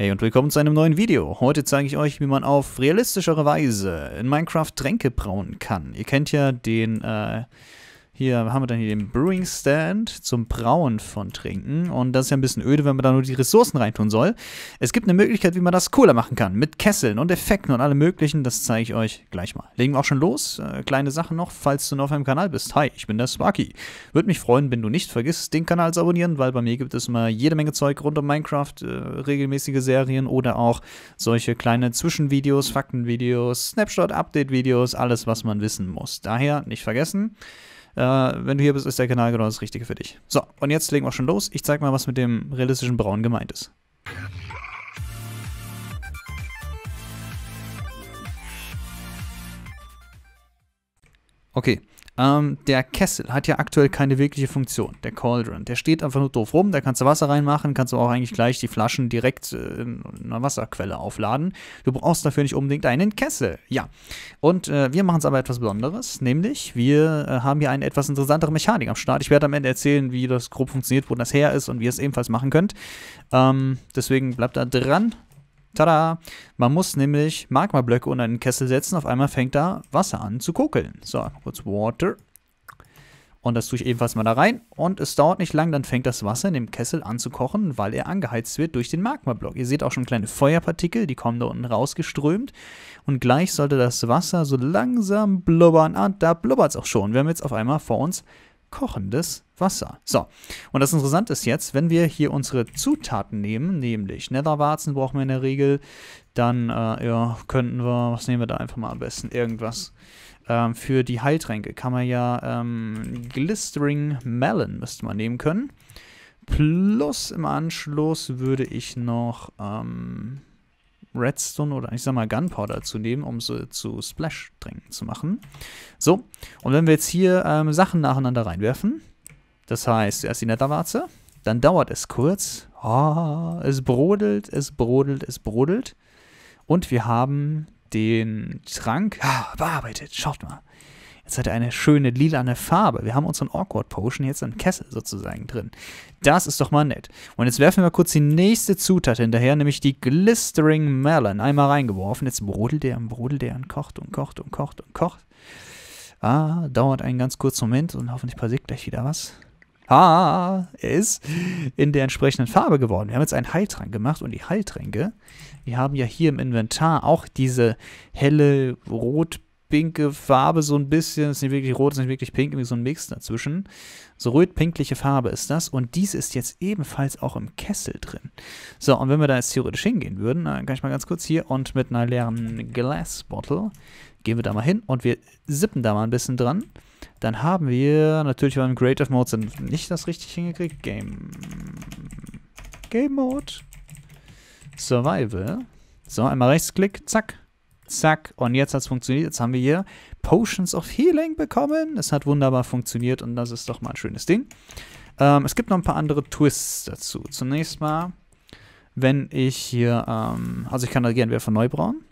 Hey und willkommen zu einem neuen Video. Heute zeige ich euch, wie man auf realistischere Weise in Minecraft Tränke brauen kann. Ihr kennt ja den äh, hier haben wir dann hier den Brewing Stand zum Brauen von Trinken. Und das ist ja ein bisschen öde, wenn man da nur die Ressourcen reintun soll. Es gibt eine Möglichkeit, wie man das cooler machen kann. Mit Kesseln und Effekten und allem möglichen. Das zeige ich euch gleich mal. Legen wir auch schon los. Äh, kleine Sachen noch, falls du noch auf meinem Kanal bist. Hi, ich bin der Sparky. Würde mich freuen, wenn du nicht vergisst, den Kanal zu abonnieren, weil bei mir gibt es immer jede Menge Zeug rund um Minecraft. Äh, regelmäßige Serien oder auch solche kleine Zwischenvideos, Faktenvideos, Snapshot-Update-Videos. Alles, was man wissen muss. Daher nicht vergessen. Äh, wenn du hier bist, ist der Kanal genau das Richtige für dich. So, und jetzt legen wir schon los. Ich zeig mal, was mit dem realistischen Braun gemeint ist. Okay, ähm, der Kessel hat ja aktuell keine wirkliche Funktion, der Cauldron. Der steht einfach nur doof rum, da kannst du Wasser reinmachen, kannst du auch eigentlich gleich die Flaschen direkt äh, in einer Wasserquelle aufladen. Du brauchst dafür nicht unbedingt einen Kessel. Ja. Und äh, wir machen es aber etwas Besonderes, nämlich wir äh, haben hier eine etwas interessantere Mechanik am Start. Ich werde am Ende erzählen, wie das grob funktioniert, wo das her ist und wie ihr es ebenfalls machen könnt. Ähm, deswegen bleibt da dran. Tada! Man muss nämlich Magma-Blöcke unter den Kessel setzen. Auf einmal fängt da Wasser an zu kokeln. So, kurz Water. Und das tue ich ebenfalls mal da rein. Und es dauert nicht lang, dann fängt das Wasser in dem Kessel an zu kochen, weil er angeheizt wird durch den Magma-Block. Ihr seht auch schon kleine Feuerpartikel, die kommen da unten rausgeströmt. Und gleich sollte das Wasser so langsam blubbern. Ah, da blubbert es auch schon. Wir haben jetzt auf einmal vor uns kochendes Wasser. So, und das Interessante ist jetzt, wenn wir hier unsere Zutaten nehmen, nämlich Netherwarzen brauchen wir in der Regel, dann äh, ja, könnten wir, was nehmen wir da einfach mal am besten? Irgendwas. Ähm, für die Heiltränke kann man ja ähm, Glistering Melon müsste man nehmen können. Plus im Anschluss würde ich noch, ähm, Redstone oder ich sag mal Gunpowder zu nehmen, um sie zu splash trinken zu machen. So, und wenn wir jetzt hier ähm, Sachen nacheinander reinwerfen, das heißt erst die Netterwarze, dann dauert es kurz, oh, es brodelt, es brodelt, es brodelt und wir haben den Trank ah, bearbeitet, schaut mal. Jetzt hat er eine schöne lilane Farbe. Wir haben unseren Awkward Potion jetzt im Kessel sozusagen drin. Das ist doch mal nett. Und jetzt werfen wir kurz die nächste Zutat hinterher, nämlich die Glistering Melon. Einmal reingeworfen. Jetzt brodelt der und brodelt der und kocht und kocht und kocht und kocht. Ah, dauert einen ganz kurzen Moment und hoffentlich passiert gleich wieder was. Ah, er ist in der entsprechenden Farbe geworden. Wir haben jetzt einen Heiltrank gemacht und die Heiltränke, wir haben ja hier im Inventar auch diese helle rot pinke Farbe, so ein bisschen. Ist nicht wirklich rot, ist nicht wirklich pink, irgendwie so ein Mix dazwischen. So röt-pinkliche Farbe ist das. Und dies ist jetzt ebenfalls auch im Kessel drin. So, und wenn wir da jetzt theoretisch hingehen würden, dann äh, kann ich mal ganz kurz hier und mit einer leeren Glass-Bottle gehen wir da mal hin und wir sippen da mal ein bisschen dran. Dann haben wir natürlich beim Creative Mode sind nicht das richtig hingekriegt. Game. Game Mode. Survival. So, einmal Rechtsklick, zack. Zack. Und jetzt hat es funktioniert. Jetzt haben wir hier Potions of Healing bekommen. Es hat wunderbar funktioniert und das ist doch mal ein schönes Ding. Ähm, es gibt noch ein paar andere Twists dazu. Zunächst mal, wenn ich hier, ähm, also ich kann da gerne wieder von neu brauen.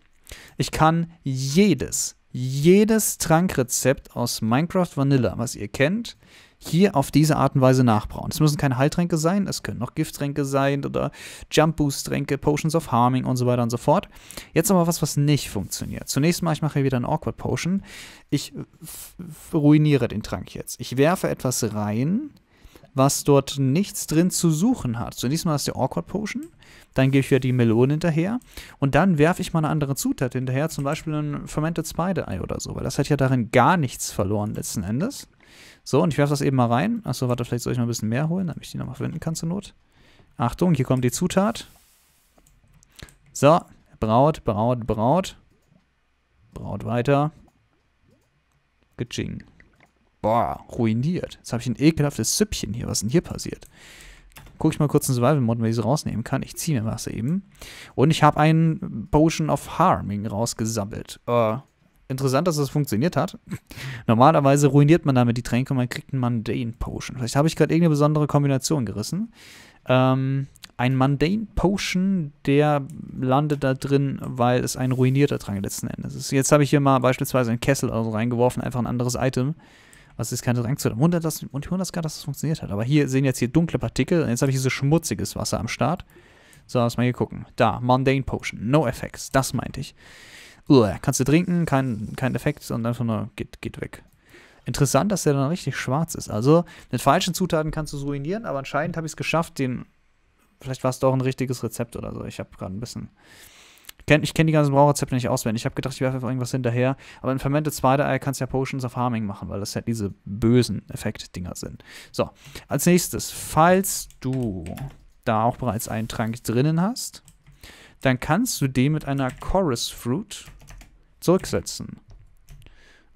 Ich kann jedes, jedes Trankrezept aus Minecraft Vanilla, was ihr kennt, hier auf diese Art und Weise nachbrauen. Es müssen keine Heiltränke sein, es können noch Gifttränke sein oder Jump Boost Tränke, Potions of Harming und so weiter und so fort. Jetzt aber was, was nicht funktioniert. Zunächst mal, ich mache hier wieder eine Awkward Potion. Ich ruiniere den Trank jetzt. Ich werfe etwas rein, was dort nichts drin zu suchen hat. Zunächst mal ist der Awkward Potion, dann gebe ich wieder die Melone hinterher und dann werfe ich mal eine andere Zutat hinterher, zum Beispiel ein Fermented Spider Eye oder so, weil das hat ja darin gar nichts verloren letzten Endes. So, und ich werfe das eben mal rein. Achso, warte, vielleicht soll ich noch ein bisschen mehr holen, damit ich die nochmal verwenden kann zur Not. Achtung, hier kommt die Zutat. So, braut, braut, braut. Braut weiter. Gejing. Boah, ruiniert. Jetzt habe ich ein ekelhaftes Süppchen hier. Was denn hier passiert? Guck ich mal kurz in Survival-Mod, wenn ich sie rausnehmen kann. Ich ziehe mir was eben. Und ich habe einen Potion of Harming rausgesammelt. Äh, uh, interessant, dass das funktioniert hat. Normalerweise ruiniert man damit die Tränke und man kriegt einen Mundane Potion. Vielleicht habe ich gerade irgendeine besondere Kombination gerissen. Ähm, ein Mundane Potion, der landet da drin, weil es ein ruinierter Trank letzten Endes ist. Jetzt habe ich hier mal beispielsweise einen Kessel also reingeworfen, einfach ein anderes Item. Was ist kein Drang zu haben. und ich wundere das gar, dass das funktioniert hat. Aber hier sehen jetzt hier dunkle Partikel. Und jetzt habe ich hier so schmutziges Wasser am Start. So, lass mal hier gucken. Da, Mundane Potion. No Effects. Das meinte ich uah, kannst du trinken, kein, kein Effekt und einfach nur geht, geht weg. Interessant, dass der dann richtig schwarz ist. Also mit falschen Zutaten kannst du es ruinieren, aber anscheinend habe ich es geschafft, den. Vielleicht war es doch ein richtiges Rezept oder so. Ich habe gerade ein bisschen. ich kenne die ganzen Brauchrezepte nicht auswendig. Ich habe gedacht, ich werfe einfach irgendwas hinterher. Aber in Fermented Spider Eye kannst du ja Potions of Harming machen, weil das ja diese bösen Effekt-Dinger sind. So, als nächstes, falls du da auch bereits einen Trank drinnen hast, dann kannst du den mit einer Chorus Fruit zurücksetzen.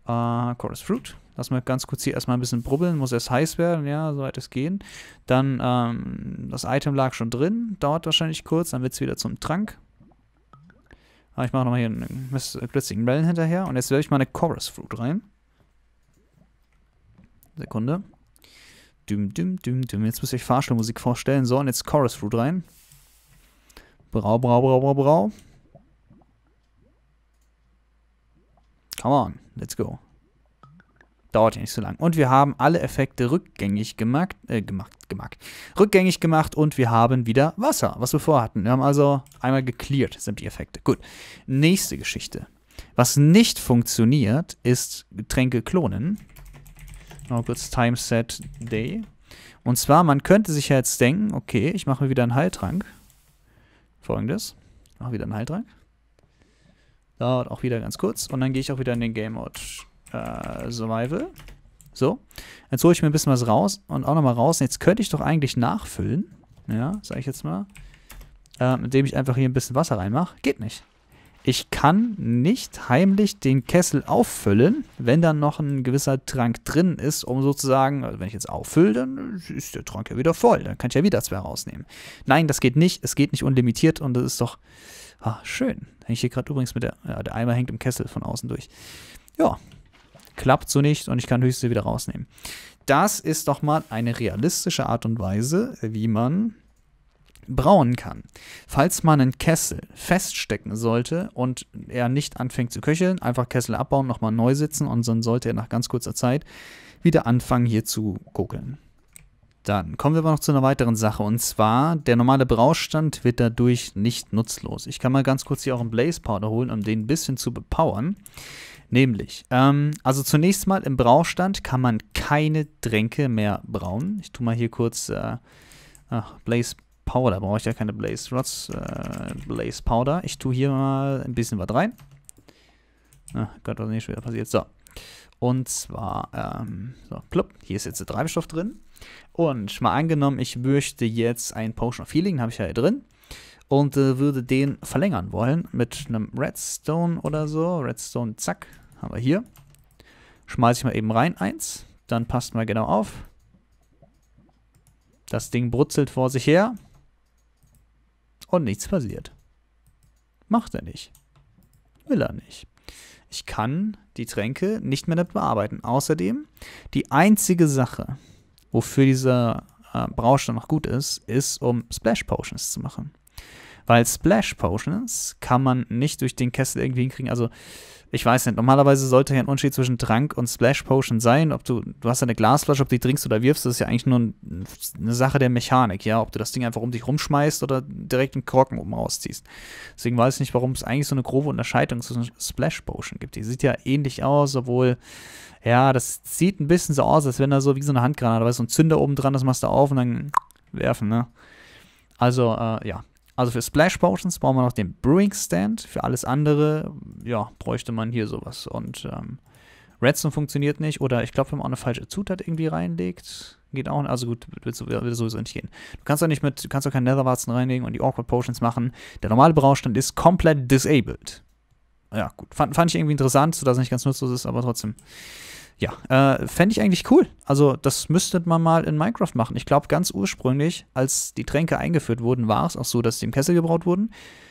Äh, Chorus Fruit. Lass mal ganz kurz hier erstmal ein bisschen brubbeln. Muss erst heiß werden, ja, soweit es gehen. Dann, ähm, das Item lag schon drin. Dauert wahrscheinlich kurz. Dann wird es wieder zum Trank. Aber ah, ich mache nochmal hier einen plötzlichen Rellen hinterher. Und jetzt werfe ich mal eine Chorus Fruit rein. Sekunde. Düm, düm, düm, düm. Jetzt müsst ihr euch Fahrstuhlmusik vorstellen. So, und jetzt Chorus Fruit rein. Brau, brau, brau, brau, brau. Come on, let's go. Dauert ja nicht so lang. Und wir haben alle Effekte rückgängig gemacht, äh, gemacht, gemacht. Rückgängig gemacht und wir haben wieder Wasser, was wir vorher hatten. Wir haben also einmal gecleared, sind die Effekte. Gut. Nächste Geschichte. Was nicht funktioniert, ist Getränke klonen. Noch kurz Time Set Day. Und zwar, man könnte sich ja jetzt denken, okay, ich mache mir wieder einen Heiltrank. Folgendes. Ich mache wieder einen Heiltrank. Dauert auch wieder ganz kurz. Und dann gehe ich auch wieder in den Game Mode äh, Survival. So. Jetzt hole ich mir ein bisschen was raus und auch nochmal raus. Jetzt könnte ich doch eigentlich nachfüllen. Ja, sage ich jetzt mal. Äh, indem ich einfach hier ein bisschen Wasser reinmache. Geht nicht. Ich kann nicht heimlich den Kessel auffüllen, wenn dann noch ein gewisser Trank drin ist, um sozusagen, also wenn ich jetzt auffülle, dann ist der Trank ja wieder voll. Dann kann ich ja wieder zwei rausnehmen. Nein, das geht nicht. Es geht nicht unlimitiert und das ist doch Ah, schön. Hänge ich hier gerade übrigens mit der... Ja, der Eimer hängt im Kessel von außen durch. Ja, klappt so nicht und ich kann höchstens wieder rausnehmen. Das ist doch mal eine realistische Art und Weise, wie man brauen kann. Falls man einen Kessel feststecken sollte und er nicht anfängt zu köcheln, einfach Kessel abbauen, nochmal neu sitzen und dann sollte er nach ganz kurzer Zeit wieder anfangen hier zu guckeln. Dann kommen wir aber noch zu einer weiteren Sache und zwar, der normale Braustand wird dadurch nicht nutzlos. Ich kann mal ganz kurz hier auch einen Blaze Powder holen, um den ein bisschen zu bepowern. Nämlich, ähm, also zunächst mal im Braustand kann man keine Tränke mehr brauen. Ich tue mal hier kurz, äh, ach, Blaze Powder, brauche ich ja keine Blaze Rods, äh, Blaze Powder. Ich tue hier mal ein bisschen was rein. Ach Gott, was ist nicht schon wieder passiert. So. Und zwar, ähm, so, plupp, hier ist jetzt der Treibstoff drin. Und mal angenommen, ich möchte jetzt ein Potion of Healing, habe ich ja hier drin. Und äh, würde den verlängern wollen mit einem Redstone oder so. Redstone, zack, haben wir hier. Schmeiße ich mal eben rein, eins. Dann passt mal genau auf. Das Ding brutzelt vor sich her. Und nichts passiert. Macht er nicht. Will er nicht. Ich kann die Tränke nicht mehr damit bearbeiten. Außerdem, die einzige Sache, wofür dieser äh, Braustein noch gut ist, ist, um Splash Potions zu machen. Weil Splash Potions kann man nicht durch den Kessel irgendwie hinkriegen. Also, ich weiß nicht, normalerweise sollte ja ein Unterschied zwischen Trank und Splash Potion sein. Ob du, du hast eine Glasflasche, ob du die trinkst oder wirfst, das ist ja eigentlich nur ein, eine Sache der Mechanik, ja. Ob du das Ding einfach um dich rumschmeißt oder direkt einen Korken oben rausziehst. Deswegen weiß ich nicht, warum es eigentlich so eine grobe Unterscheidung zwischen Splash Potion gibt. Die sieht ja ähnlich aus, obwohl, ja, das sieht ein bisschen so aus, als wenn da so wie so eine Handgranate, weißt du, so ein Zünder oben dran, das machst du auf und dann werfen, ne. Also, äh, ja, also für Splash Potions brauchen wir noch den Brewing Stand. Für alles andere, ja, bräuchte man hier sowas. Und ähm, Redstone funktioniert nicht. Oder ich glaube, wenn man auch eine falsche Zutat irgendwie reinlegt, geht auch nicht. Also gut, wird, sowieso nicht gehen. Du kannst auch nicht mit, kannst auch keinen Netherwarzen reinlegen und die Awkward Potions machen. Der normale Brauchstand ist komplett disabled. Ja, gut. Fand, fand ich irgendwie interessant, sodass es nicht ganz nutzlos ist, aber trotzdem. Ja, äh, fände ich eigentlich cool. Also, das müsste man mal in Minecraft machen. Ich glaube, ganz ursprünglich, als die Tränke eingeführt wurden, war es auch so, dass sie im Kessel gebraut wurden.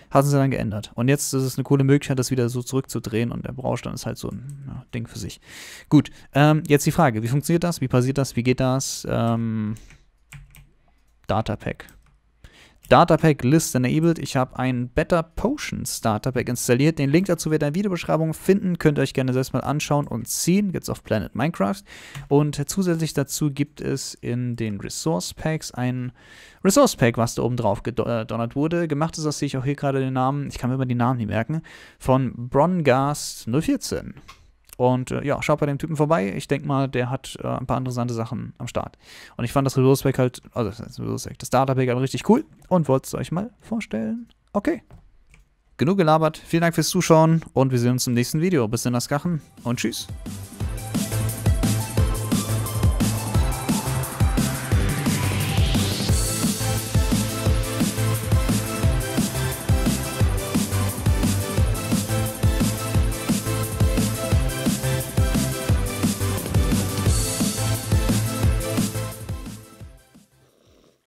Hatten sie dann geändert. Und jetzt ist es eine coole Möglichkeit, das wieder so zurückzudrehen und der Braustand ist halt so ein ja, Ding für sich. Gut, ähm, jetzt die Frage: Wie funktioniert das? Wie passiert das? Wie geht das? Ähm, Data Pack. Starter Pack List enabled. Ich habe ein Better Potion Starter Pack installiert. Den Link dazu wird in der Videobeschreibung finden. Könnt ihr euch gerne selbst mal anschauen und ziehen. Gibt's auf Planet Minecraft. Und zusätzlich dazu gibt es in den Resource Packs ein Resource Pack, was da oben drauf gedonnert äh, wurde. Gemacht ist das, sehe ich auch hier gerade den Namen. Ich kann mir immer die Namen nicht merken. Von Brongast 014. Und äh, ja, schaut bei dem Typen vorbei. Ich denke mal, der hat äh, ein paar interessante Sachen am Start. Und ich fand das Resource Pack halt, also das, Resource Pack, das Data Pack halt richtig cool und wollte es euch mal vorstellen. Okay. Genug gelabert. Vielen Dank fürs Zuschauen und wir sehen uns im nächsten Video. Bis dann, das Kachen und tschüss.